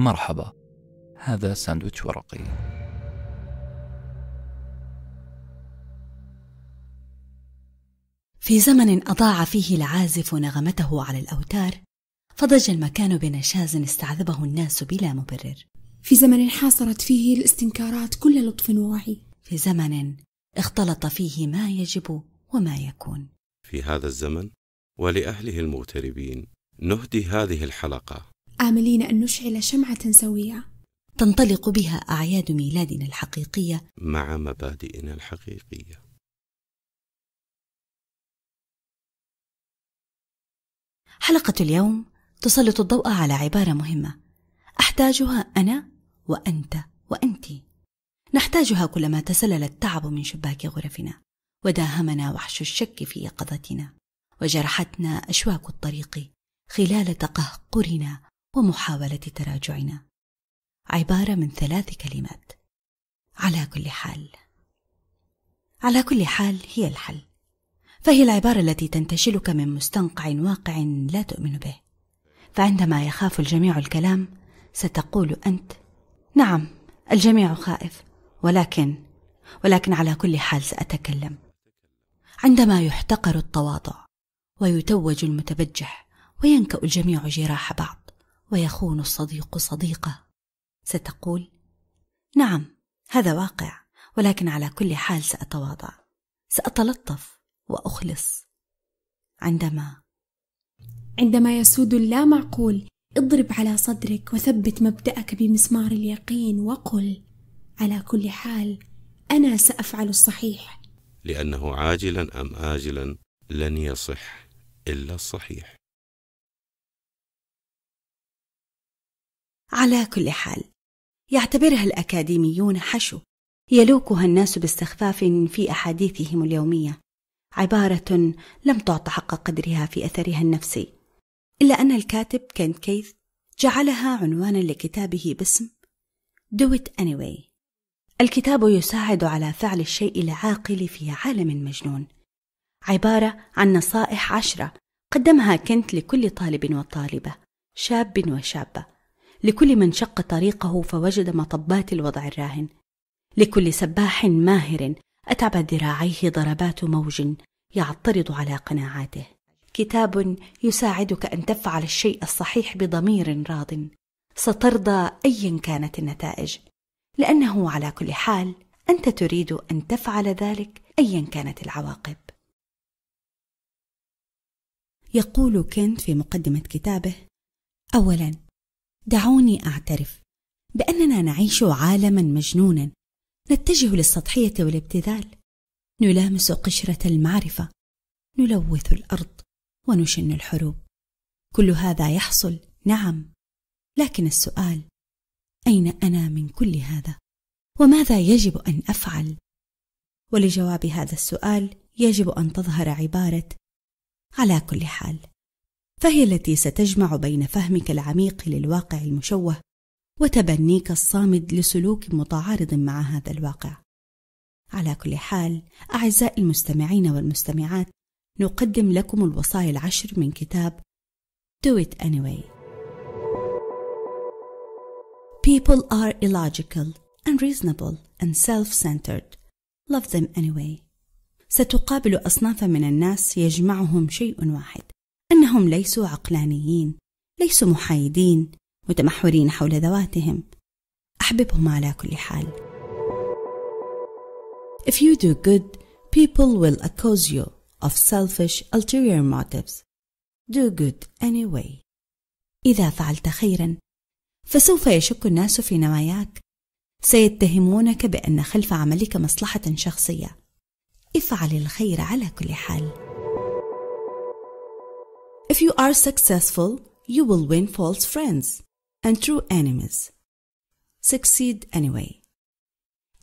مرحبا هذا ساندويتش ورقي في زمن أضاع فيه العازف نغمته على الأوتار فضج المكان بنشاز استعذبه الناس بلا مبرر في زمن حاصرت فيه الاستنكارات كل لطف ووعي في زمن اختلط فيه ما يجب وما يكون في هذا الزمن ولأهله المغتربين نهدي هذه الحلقة آملين أن نشعل شمعة سوية تنطلق بها أعياد ميلادنا الحقيقية مع مبادئنا الحقيقية حلقة اليوم تسلط الضوء على عبارة مهمة أحتاجها أنا وأنت وأنتِ نحتاجها كلما تسلل التعب من شباك غرفنا وداهمنا وحش الشك في يقظتنا وجرحتنا اشواك الطريق خلال تقهقرنا ومحاولة تراجعنا عبارة من ثلاث كلمات على كل حال على كل حال هي الحل فهي العبارة التي تنتشلك من مستنقع واقع لا تؤمن به فعندما يخاف الجميع الكلام ستقول أنت نعم الجميع خائف ولكن ولكن على كل حال سأتكلم عندما يحتقر التواضع ويتوج المتبجح وينكأ الجميع جراح بعض ويخون الصديق صديقه ستقول نعم هذا واقع ولكن على كل حال ساتواضع ساتلطف واخلص عندما عندما يسود اللامعقول اضرب على صدرك وثبت مبدأك بمسمار اليقين وقل على كل حال أنا سأفعل الصحيح لأنه عاجلا أم آجلا لن يصح إلا الصحيح على كل حال يعتبرها الأكاديميون حشو يلوكها الناس باستخفاف في أحاديثهم اليومية عبارة لم تعط حق قدرها في أثرها النفسي إلا أن الكاتب كنت كيث جعلها عنوانا لكتابه باسم Do It Anyway الكتاب يساعد على فعل الشيء العاقل في عالم مجنون عبارة عن نصائح عشرة قدمها كنت لكل طالب وطالبة شاب وشابة لكل من شق طريقه فوجد مطبات الوضع الراهن لكل سباح ماهر أتعب ذراعيه ضربات موج يعترض على قناعاته كتاب يساعدك أن تفعل الشيء الصحيح بضمير راض سترضى أيا كانت النتائج لأنه على كل حال أنت تريد أن تفعل ذلك أيا كانت العواقب يقول كنت في مقدمة كتابه أولا دعوني أعترف بأننا نعيش عالما مجنونا نتجه للسطحية والابتذال نلامس قشرة المعرفة نلوث الأرض ونشن الحروب كل هذا يحصل نعم لكن السؤال أين أنا من كل هذا؟ وماذا يجب أن أفعل؟ ولجواب هذا السؤال يجب أن تظهر عبارة على كل حال فهي التي ستجمع بين فهمك العميق للواقع المشوه وتبنيك الصامد لسلوك متعارض مع هذا الواقع على كل حال أعزائي المستمعين والمستمعات نقدم لكم الوصايا العشر من كتاب Do It Anyway People are illogical, unreasonable and self-centered. Love them anyway. ستقابل أصنافا من الناس يجمعهم شيء واحد أنهم ليسوا عقلانيين ليسوا محايدين متمحورين حول ذواتهم أحببهم على كل حال If you do good, people will accuse you of selfish ulterior motives. Do good anyway. إذا فعلت خيرا فسوف يشك الناس في نواياك سيتهمونك بأن خلف عملك مصلحة شخصية افعل الخير على كل حال If you are successful, you will win false friends and true enemies. Succeed anyway.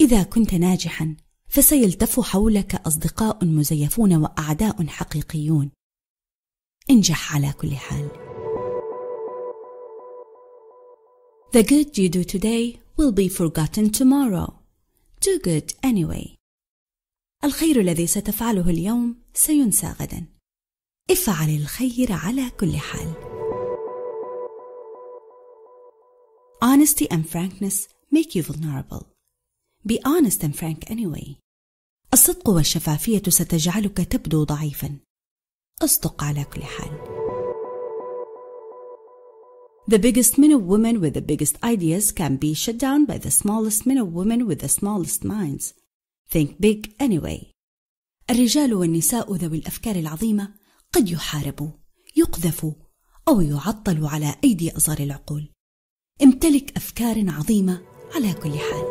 إذا كنت ناجحا فسيلتف حولك أصدقاء مزيفون وأعداء حقيقيون. انجح على كل حال. The good you do today will be forgotten tomorrow. Do good anyway. الخير الذي ستفعله اليوم سينسى غداً. افعل الخير على كل حال. Honesty and frankness make you vulnerable. Be honest and frank anyway. الصدق والشفافية ستجعلك تبدو ضعيفا. اصدق على كل حال. The biggest men of women with the biggest ideas can be shut down by the smallest men of women with the smallest minds. Think big anyway. الرجال والنساء ذوي الأفكار العظيمة قد يحارب يقذف أو يعطل على أيدي أزار العقول امتلك أفكار عظيمة على كل حال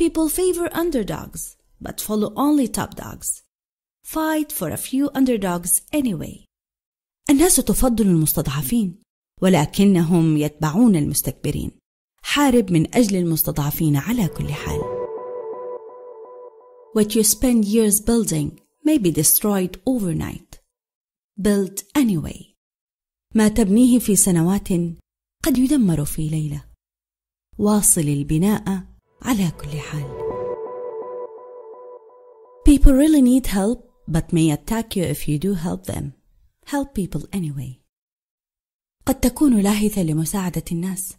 People favor underdogs but follow only top dogs Fight for a few underdogs anyway الناس تفضل المستضعفين ولكنهم يتبعون المستكبرين حارب من أجل المستضعفين على كل حال What you spend years building may be destroyed overnight built anyway ما تبنيه في سنوات قد يدمر في ليلة واصل البناء على كل حال People really need help but may attack you if you do help them help people anyway قد تكون لاهثة لمساعدة الناس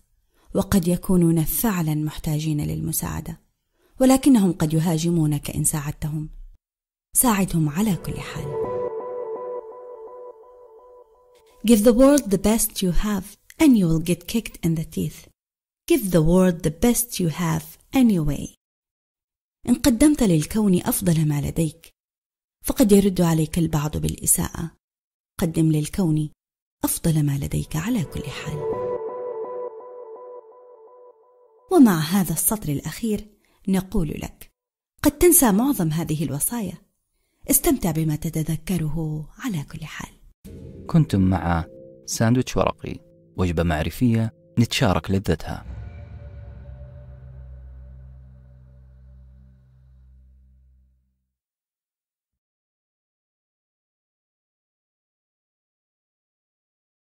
وقد يكونون فعلا محتاجين للمساعدة ولكنهم قد يهاجمونك إن ساعدتهم ساعدهم على كل حال Give the world the best you have and you will get kicked in the teeth Give the world the best you have anyway إن قدمت للكون أفضل ما لديك فقد يرد عليك البعض بالإساءة قدم للكون أفضل ما لديك على كل حال ومع هذا السطر الأخير نقول لك قد تنسى معظم هذه الوصايا استمتع بما تتذكره على كل حال كنتم مع ساندويتش ورقي وجبة معرفية نتشارك لذتها